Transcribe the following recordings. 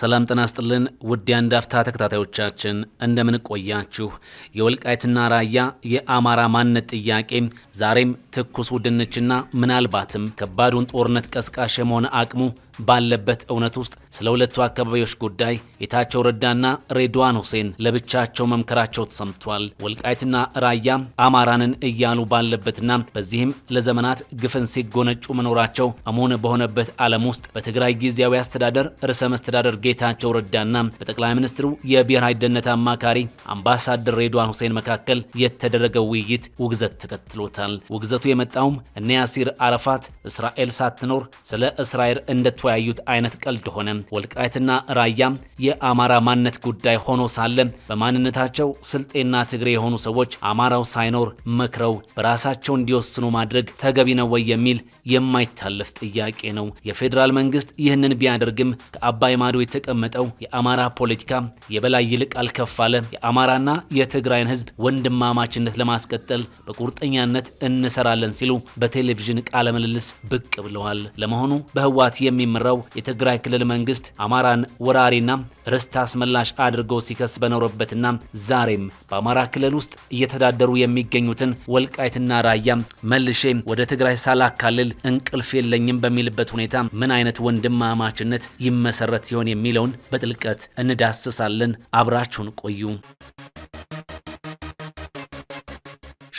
ሰላም ጤና ይስጥልን ውድ የአንድ አፍታ ተከታታዮቻችን እንደምን ቆያችሁ? የወልቃይትና ራያ የአማራ ማንነት ጥያቄ ዛሬም ትኩሱ ድንችና ምናልባትም ከባዱን ጦርነት ቀስቃሽ የመሆን አቅሙ ባለበት እውነት ውስጥ ስለ ሁለቱ አካባቢዎች ጉዳይ ጌታቸው ረዳና ሬድዋን ሁሴን ለብቻቸው መምከራቸው ተሰምቷል። ወልቃይትና ራያ አማራንን እያሉ ባለበትና በዚህም ለዘመናት ግፍን ሲጎነጩ መኖራቸው አሞን በሆነበት ዓለም ውስጥ በትግራይ ጊዜያዊ አስተዳደር ርዕሰ መስተዳደር ጌታቸው ረዳና በጠቅላይ ሚኒስትሩ የብሔራዊ ደህንነት አማካሪ አምባሳደር ሬድዋን ሁሴን መካከል የተደረገው ውይይት ውግዘት ተከትሎታል። ውግዘቱ የመጣውም እነ ያሲር አረፋት እስራኤል ሳትኖር ስለ እስራኤል እንደተወ ያዩት አይነት ቀልድ ሆነ። ወልቃይትና ራያ የአማራ ማንነት ጉዳይ ሆኖ ሳለ በማንነታቸው ስልጤና ትግሬ የሆኑ ሰዎች አማራው ሳይኖር መክረው በራሳቸው እንዲወስኑ ማድረግ ተገቢ ነው ወይ የሚል የማይታለፍ ጥያቄ ነው። የፌዴራል መንግስት ይህንን ቢያደርግም ከአባይ ማዶ የተቀመጠው የአማራ ፖለቲካ የበላይ ይልቅ አልከፋለ የአማራና የትግራይን ህዝብ ወንድማማችነት ለማስቀጠል በቁርጠኛነት እንሰራለን ሲሉ በቴሌቪዥን ቃለ ምልልስ ብቅ ብለዋል። ለመሆኑ በህዋት የሚ የሚመራው የትግራይ ክልል መንግስት አማራን ወራሪና ርስት አስመላሽ አድርጎ ሲከስ በኖረበትና ዛሬም በአማራ ክልል ውስጥ እየተዳደሩ የሚገኙትን ወልቃይትና ራያ መልሼ ወደ ትግራይ ሳላካልል እንቅልፍ የለኝም በሚልበት ሁኔታ ምን አይነት ወንድማማችነት ይመሰረት ሲሆን የሚለውን በጥልቀት እንዳስሳለን። አብራችሁን ቆዩ።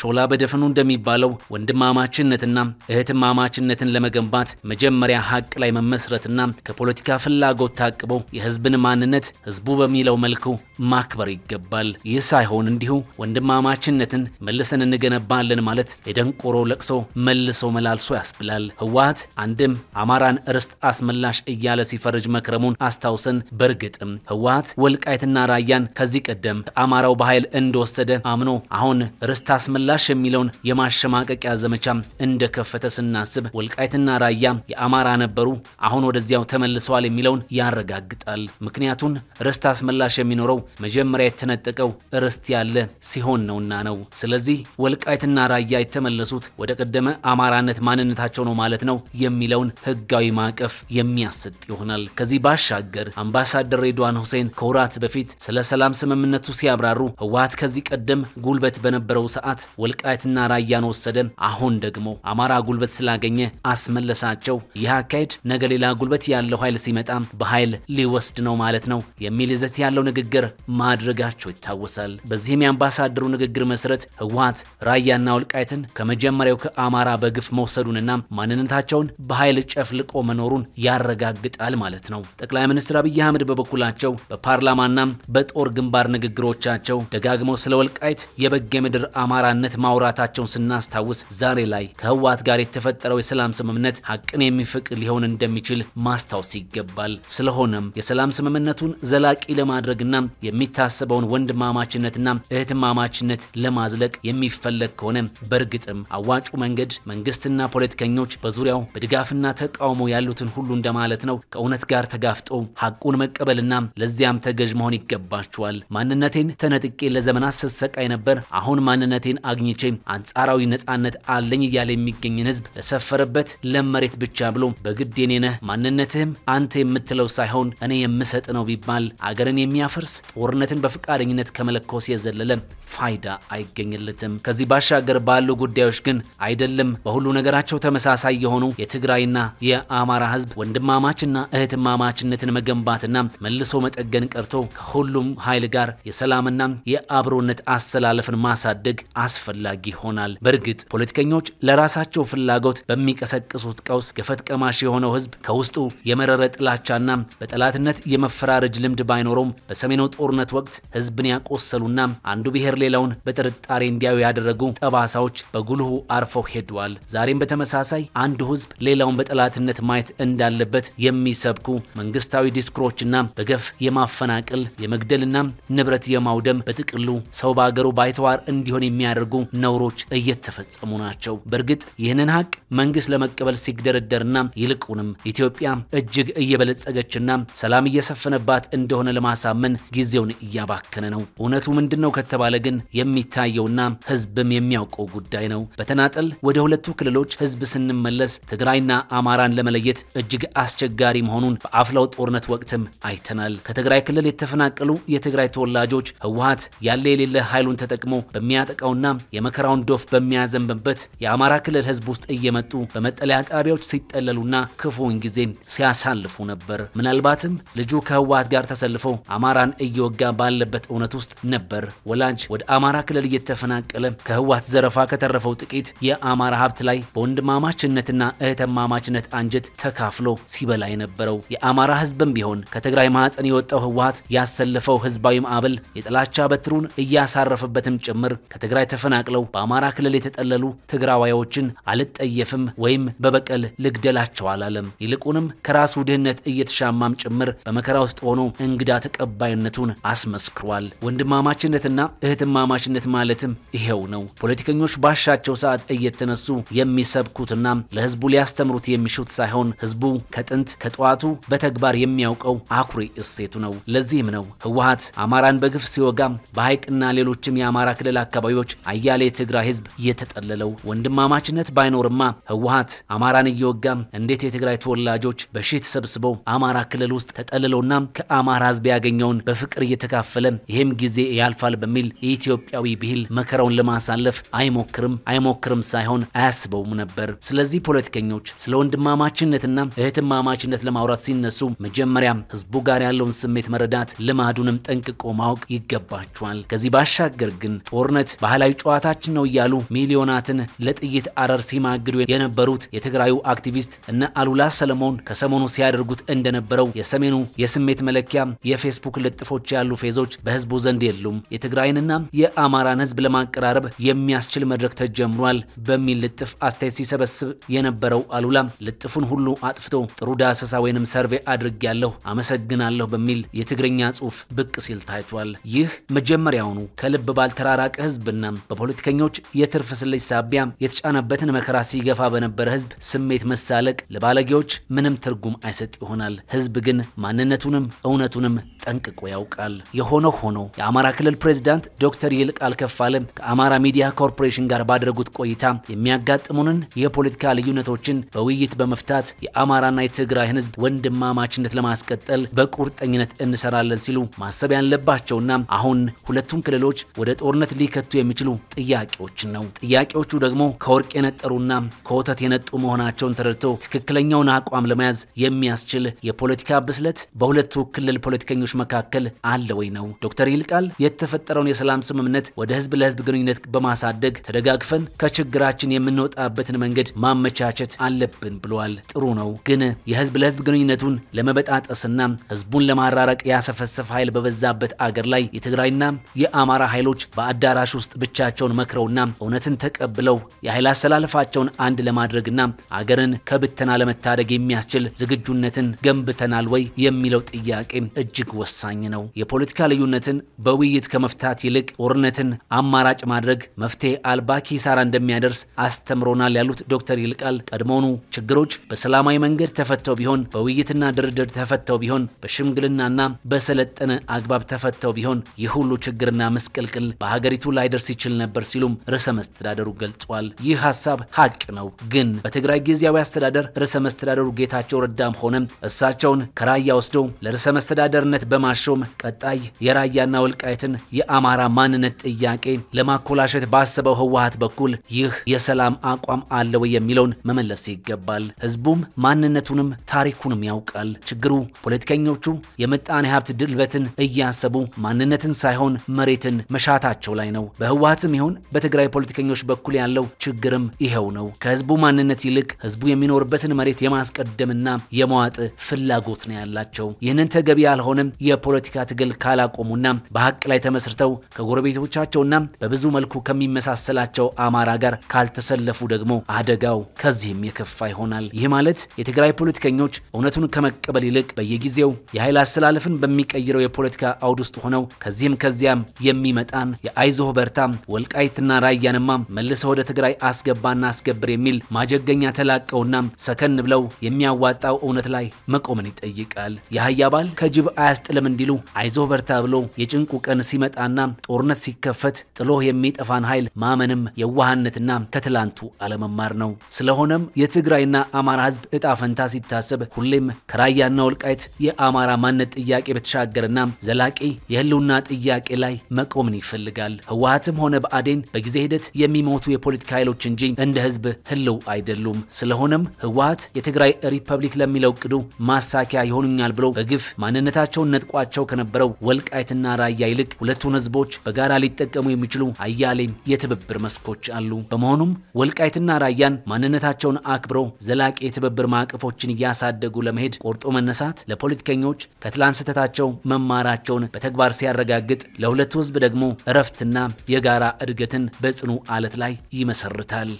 ሾላ በደፈኑ እንደሚባለው ወንድማማችነትና እህትማማችነትን ለመገንባት መጀመሪያ ሀቅ ላይ መመስረትና ከፖለቲካ ፍላጎት ታቅበው የህዝብን ማንነት ህዝቡ በሚለው መልኩ ማክበር ይገባል። ይህ ሳይሆን እንዲሁ ወንድማማችነትን መልሰን እንገነባለን ማለት የደንቆሮ ለቅሶ መልሶ መላልሶ ያስብላል። ህወሓት አንድም አማራን ርስት አስመላሽ እያለ ሲፈርጅ መክረሙን አስታውሰን፣ በእርግጥም ህወሓት ወልቃይትና ራያን ከዚህ ቀደም አማራው በኃይል እንደወሰደ አምኖ አሁን ርስት አስመላሽ ምላሽ የሚለውን የማሸማቀቂያ ዘመቻ እንደከፈተ ስናስብ ወልቃይትና ራያ የአማራ ነበሩ፣ አሁን ወደዚያው ተመልሰዋል የሚለውን ያረጋግጣል። ምክንያቱን ርስት አስመላሽ የሚኖረው መጀመሪያ የተነጠቀው ርስት ያለ ሲሆን ነውና ነው። ስለዚህ ወልቃይትና ራያ የተመለሱት ወደ ቀደመ አማራነት ማንነታቸው ነው ማለት ነው የሚለውን ህጋዊ ማዕቀፍ የሚያሰጥ ይሆናል። ከዚህ ባሻገር አምባሳደር ሬድዋን ሁሴን ከወራት በፊት ስለ ሰላም ስምምነቱ ሲያብራሩ ህወሀት ከዚህ ቀደም ጉልበት በነበረው ሰዓት ወልቃይትና ራያን ወሰደ። አሁን ደግሞ አማራ ጉልበት ስላገኘ አስመለሳቸው። ይህ አካሄድ ነገ ሌላ ጉልበት ያለው ኃይል ሲመጣ በኃይል ሊወስድ ነው ማለት ነው የሚል ይዘት ያለው ንግግር ማድረጋቸው ይታወሳል። በዚህም የአምባሳደሩ ንግግር መሰረት ህወሓት ራያና ወልቃይትን ከመጀመሪያው ከአማራ በግፍ መውሰዱንና ማንነታቸውን በኃይል ጨፍልቆ መኖሩን ያረጋግጣል ማለት ነው። ጠቅላይ ሚኒስትር አብይ አህመድ በበኩላቸው በፓርላማና በጦር ግንባር ንግግሮቻቸው ደጋግመው ስለ ወልቃይት የበጌ ምድር አማራ ነጻነት ማውራታቸውን ስናስታውስ ዛሬ ላይ ከህወሓት ጋር የተፈጠረው የሰላም ስምምነት ሀቅን የሚፍቅ ሊሆን እንደሚችል ማስታወስ ይገባል። ስለሆነም የሰላም ስምምነቱን ዘላቂ ለማድረግና የሚታሰበውን ወንድማማችነትና እህትማማችነት ለማዝለቅ የሚፈለግ ከሆነ በእርግጥም አዋጩ መንገድ መንግስትና ፖለቲከኞች በዙሪያው በድጋፍና ተቃውሞ ያሉትን ሁሉ እንደማለት ነው ከእውነት ጋር ተጋፍጦ ሀቁን መቀበልና ለዚያም ተገዥ መሆን ይገባቸዋል። ማንነቴን ተነጥቄ ለዘመናት ስሰቃይ ነበር። አሁን ማንነቴን አግኝቼ አንጻራዊ ነጻነት አለኝ እያለ የሚገኝን ህዝብ ለሰፈረበት ለመሬት ብቻ ብሎ በግድ የኔ ነህ ማንነትህም አንተ የምትለው ሳይሆን እኔ የምሰጥ ነው ቢባል አገርን የሚያፈርስ ጦርነትን በፍቃደኝነት ከመለኮስ የዘለለ ፋይዳ አይገኝለትም። ከዚህ ባሻገር ባሉ ጉዳዮች ግን አይደለም በሁሉ ነገራቸው ተመሳሳይ የሆኑ የትግራይና የአማራ ህዝብ ወንድማማችና እህትማማችነትን መገንባትና መልሶ መጠገን ቀርቶ ከሁሉም ኃይል ጋር የሰላምና የአብሮነት አሰላለፍን ማሳደግ አስፈላጊ ይሆናል። በእርግጥ ፖለቲከኞች ለራሳቸው ፍላጎት በሚቀሰቅሱት ቀውስ ገፈት ቀማሽ የሆነው ህዝብ ከውስጡ የመረረ ጥላቻና በጠላትነት የመፈራረጅ ልምድ ባይኖረውም በሰሜኑ ጦርነት ወቅት ህዝብን ያቆሰሉና አንዱ ብሔር ሌላውን በጥርጣሬ እንዲያዩ ያደረጉ ጠባሳዎች በጉልሁ አርፈው ሄደዋል። ዛሬም በተመሳሳይ አንዱ ህዝብ ሌላውን በጠላትነት ማየት እንዳለበት የሚሰብኩ መንግስታዊ ዲስኩሮችና በገፍ የማፈናቀል የመግደልና ንብረት የማውደም በጥቅሉ ሰው በአገሩ ባይተዋር እንዲሆን የሚያደርጉ ነውሮች እየተፈጸሙ ናቸው። በእርግጥ ይህንን ሀቅ መንግስት ለመቀበል ሲግደረደርና ይልቁንም ኢትዮጵያ እጅግ እየበለጸገችና ሰላም እየሰፈነባት እንደሆነ ለማሳመን ጊዜውን እያባከነ ነው። እውነቱ ምንድን ነው ከተባለ ግን ግን የሚታየውና ህዝብም የሚያውቀው ጉዳይ ነው። በተናጠል ወደ ሁለቱ ክልሎች ህዝብ ስንመለስ ትግራይና አማራን ለመለየት እጅግ አስቸጋሪ መሆኑን በአፍላው ጦርነት ወቅትም አይተናል። ከትግራይ ክልል የተፈናቀሉ የትግራይ ተወላጆች ህወሀት ያለ የሌለ ኃይሉን ተጠቅሞ በሚያጠቃውና የመከራውን ዶፍ በሚያዘንብበት የአማራ ክልል ህዝብ ውስጥ እየመጡ በመጠለያ ጣቢያዎች ሲጠለሉና ክፉውን ጊዜ ሲያሳልፉ ነበር። ምናልባትም ልጁ ከህወሀት ጋር ተሰልፎ አማራን እየወጋ ባለበት እውነት ውስጥ ነበር። ወላጅ ወደ አማራ ክልል እየተፈናቀለ ከህዋት ዘረፋ ከተረፈው ጥቂት የአማራ ሀብት ላይ በወንድማማችነትና እህተማማችነት አንጀት ተካፍሎ ሲበላ የነበረው የአማራ ህዝብም ቢሆን ከትግራይ ማህፀን የወጣው ህወሓት ያሰለፈው ህዝባዊ ማዕበል የጥላቻ በትሩን እያሳረፈበትም ጭምር ከትግራይ ተፈናቅለው በአማራ ክልል የተጠለሉ ትግራዋዮችን አልጠየፍም ወይም በበቀል ልግደላቸው አላለም። ይልቁንም ከራሱ ድህነት እየተሻማም ጭምር በመከራ ውስጥ ሆኖ እንግዳ ተቀባይነቱን አስመስክሯል። ወንድማማችነትና እህትም ወንድማማችነት ማለትም ይሄው ነው። ፖለቲከኞች ባሻቸው ሰዓት እየተነሱ የሚሰብኩትና ለህዝቡ ሊያስተምሩት የሚሹት ሳይሆን ህዝቡ ከጥንት ከጠዋቱ በተግባር የሚያውቀው አኩሪ እሴቱ ነው። ለዚህም ነው ህወሀት አማራን በግፍ ሲወጋ በሐይቅና ሌሎችም የአማራ ክልል አካባቢዎች አያሌ የትግራይ ህዝብ እየተጠለለው ወንድማማችነት ባይኖርማ ህወሀት አማራን እየወጋ እንዴት የትግራይ ተወላጆች በሺህ ተሰብስበው አማራ ክልል ውስጥ ተጠልለውና ከአማራ ህዝብ ያገኘውን በፍቅር እየተካፈለ ይህም ጊዜ ያልፋል በሚል ኢትዮጵያዊ ቢል መከራውን ለማሳለፍ አይሞክርም አይሞክርም ሳይሆን አያስበውም ነበር። ስለዚህ ፖለቲከኞች ስለ ወንድማማችነትና እህትማማችነት ለማውራት ሲነሱ መጀመሪያ ህዝቡ ጋር ያለውን ስሜት መረዳት፣ ልማዱንም ጠንቅቆ ማወቅ ይገባቸዋል። ከዚህ ባሻገር ግን ጦርነት ባህላዊ ጨዋታችን ነው እያሉ ሚሊዮናትን ለጥይት አረር ሲማግዱ የነበሩት የትግራዩ አክቲቪስት እነ አሉላ ሰለሞን ከሰሞኑ ሲያደርጉት እንደነበረው የሰሜኑ የስሜት መለኪያ የፌስቡክ ልጥፎች ያሉ ፌዞች በህዝቡ ዘንድ የሉም። የትግራይንና የአማራን ህዝብ ለማቀራረብ የሚያስችል መድረክ ተጀምሯል በሚል ልጥፍ አስተያየት ሲሰበስብ የነበረው አሉላ ልጥፉን ሁሉ አጥፍቶ ጥሩ ዳሰሳ ወይንም ሰርቬ አድርጌያለሁ አመሰግናለሁ በሚል የትግርኛ ጽሁፍ ብቅ ሲል ታይቷል። ይህ መጀመሪያውኑ ከልብ ባልተራራቀ ህዝብና በፖለቲከኞች የትርፍ ስልጅ ሳቢያ የተጫነበትን መከራ ሲገፋ በነበረ ህዝብ ስሜት መሳለቅ ለባለጌዎች ምንም ትርጉም አይሰጥ ይሆናል። ህዝብ ግን ማንነቱንም እውነቱንም ጠንቅቆ ያውቃል። የሆነ ሆኖ የአማራ ክልል ፕሬዚዳንት ዶክተር ይልቃል ከፋለ ከአማራ ሚዲያ ኮርፖሬሽን ጋር ባደረጉት ቆይታ የሚያጋጥሙንን የፖለቲካ ልዩነቶችን በውይይት በመፍታት የአማራና የትግራይ ህዝብ ወንድማማችነት ለማስቀጠል በቁርጠኝነት እንሰራለን ሲሉ ማሰብ ያለባቸውና አሁን ሁለቱን ክልሎች ወደ ጦርነት ሊከቱ የሚችሉ ጥያቄዎችን ነው። ጥያቄዎቹ ደግሞ ከወርቅ የነጠሩና ከወተት የነጡ መሆናቸውን ተረድቶ ትክክለኛውን አቋም ለመያዝ የሚያስችል የፖለቲካ ብስለት በሁለቱ ክልል ፖለቲከኞች መካከል አለ ወይ ነው። ዶክተር ይልቃል የተፈጠረውን የሰላም የሰላም ስምምነት ወደ ህዝብ ለህዝብ ግንኙነት በማሳደግ ተደጋግፈን ከችግራችን የምንወጣበትን መንገድ ማመቻቸት አለብን ብለዋል። ጥሩ ነው፣ ግን የህዝብ ለህዝብ ግንኙነቱን ለመበጣጠስና ህዝቡን ለማራረቅ ያሰፈሰፈ ኃይል በበዛበት አገር ላይ የትግራይና የአማራ ኃይሎች በአዳራሽ ውስጥ ብቻቸውን መክረውና እውነትን ተቀብለው የኃይል አሰላለፋቸውን አንድ ለማድረግና አገርን ከብተና ለመታደግ የሚያስችል ዝግጁነትን ገንብተናል ወይ የሚለው ጥያቄ እጅግ ወሳኝ ነው። የፖለቲካ ልዩነትን በውይይት ከመፍታት ይልቅ ጦርነትን አማራጭ ማድረግ መፍትሄ አልባ ኪሳራ እንደሚያደርስ አስተምሮናል ያሉት ዶክተር ይልቃል ቀድሞኑ ችግሮች በሰላማዊ መንገድ ተፈተው ቢሆን፣ በውይይትና ድርድር ተፈተው ቢሆን፣ በሽምግልናና በሰለጠነ አግባብ ተፈተው ቢሆን ይህ ሁሉ ችግርና ምስቅልቅል በሀገሪቱ ላይደርስ ይችል ነበር ሲሉም ርዕሰ መስተዳደሩ ገልጿል። ይህ ሀሳብ ሀቅ ነው፣ ግን በትግራይ ጊዜያዊ አስተዳደር ርዕሰ መስተዳደሩ ጌታቸው ረዳም ሆነም እሳቸውን ከራያ ወስዶ ለርዕሰ መስተዳደርነት በማሾም ቀጣይ የራያና ወልቃይትን የአማራ ማንነት ጥያቄ ለማኮላሸት ባሰበው ህወሀት በኩል ይህ የሰላም አቋም አለ የሚለውን መመለስ ይገባል። ህዝቡም ማንነቱንም ታሪኩንም ያውቃል። ችግሩ ፖለቲከኞቹ የምጣኔ ሀብት ድልበትን እያሰቡ ማንነትን ሳይሆን መሬትን መሻታቸው ላይ ነው። በህወሀትም ይሁን በትግራይ ፖለቲከኞች በኩል ያለው ችግርም ይኸው ነው። ከህዝቡ ማንነት ይልቅ ህዝቡ የሚኖርበትን መሬት የማስቀደምና የመዋጥ ፍላጎት ነው ያላቸው። ይህንን ተገቢ ያልሆነም የፖለቲካ ትግል ካላቆሙና በሀቅ ላይ ተመስርተው ከጎረቤቶቻቸውና በብዙ መልኩ ከሚመሳሰላቸው አማራ ጋር ካልተሰለፉ ደግሞ አደጋው ከዚህም የከፋ ይሆናል። ይህ ማለት የትግራይ ፖለቲከኞች እውነቱን ከመቀበል ይልቅ በየጊዜው የኃይል አሰላለፍን በሚቀይረው የፖለቲካ አውድ ውስጥ ሆነው ከዚህም ከዚያም የሚመጣን የአይዞህ በርታ ወልቃይትና ራያንማ መልሰው ወደ ትግራይ አስገባና አስገብር የሚል ማጀገኛ ተላቀውና ሰከን ብለው የሚያዋጣው እውነት ላይ መቆምን ይጠይቃል። የአህያ ባል ከጅብ አያስጥልም እንዲሉ አይዞህ በርታ ብሎ የጭንቁ ቀን ሲመጣና ጦር ጦርነት ሲከፈት ጥሎህ የሚጠፋን ኃይል ማመንም የዋህነትና ከትላንቱ አለመማር ነው። ስለሆነም የትግራይና አማራ ህዝብ እጣ ፈንታ ሲታሰብ ሁሌም ከራያና ወልቃይት የአማራ ማንነት ጥያቄ በተሻገረና ዘላቂ የህልውና ጥያቄ ላይ መቆምን ይፈልጋል። ህወሀትም ሆነ ብአዴን በጊዜ ሂደት የሚሞቱ የፖለቲካ ኃይሎች እንጂ እንደ ህዝብ ህልው አይደሉም። ስለሆነም ህወሀት የትግራይ ሪፐብሊክ ለሚለው ቅዱ ማሳኪያ ይሆኑኛል ብሎ በግፍ ማንነታቸውን ነጥቋቸው ከነበረው ወልቃይትና ራያ ይልቅ ሁለቱን ህዝቦች በጋራ ሊጠቀሙ የሚችሉ አያሌም የትብብር መስኮች አሉ። በመሆኑም ወልቃይትና ራያን ማንነታቸውን አክብረው ዘላቂ የትብብር ማዕቀፎችን እያሳደጉ ለመሄድ ቆርጦ መነሳት ለፖለቲከኞች ከትላንት ስህተታቸው መማራቸውን በተግባር ሲያረጋግጥ፣ ለሁለቱ ህዝብ ደግሞ እረፍትና የጋራ እድገትን በጽኑ አለት ላይ ይመሰርታል።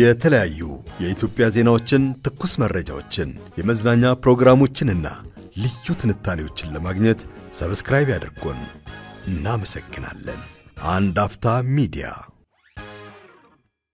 የተለያዩ የኢትዮጵያ ዜናዎችን፣ ትኩስ መረጃዎችን፣ የመዝናኛ ፕሮግራሞችንና ልዩ ትንታኔዎችን ለማግኘት ሰብስክራይብ ያድርጉን። እናመሰግናለን። አንድ አፍታ ሚዲያ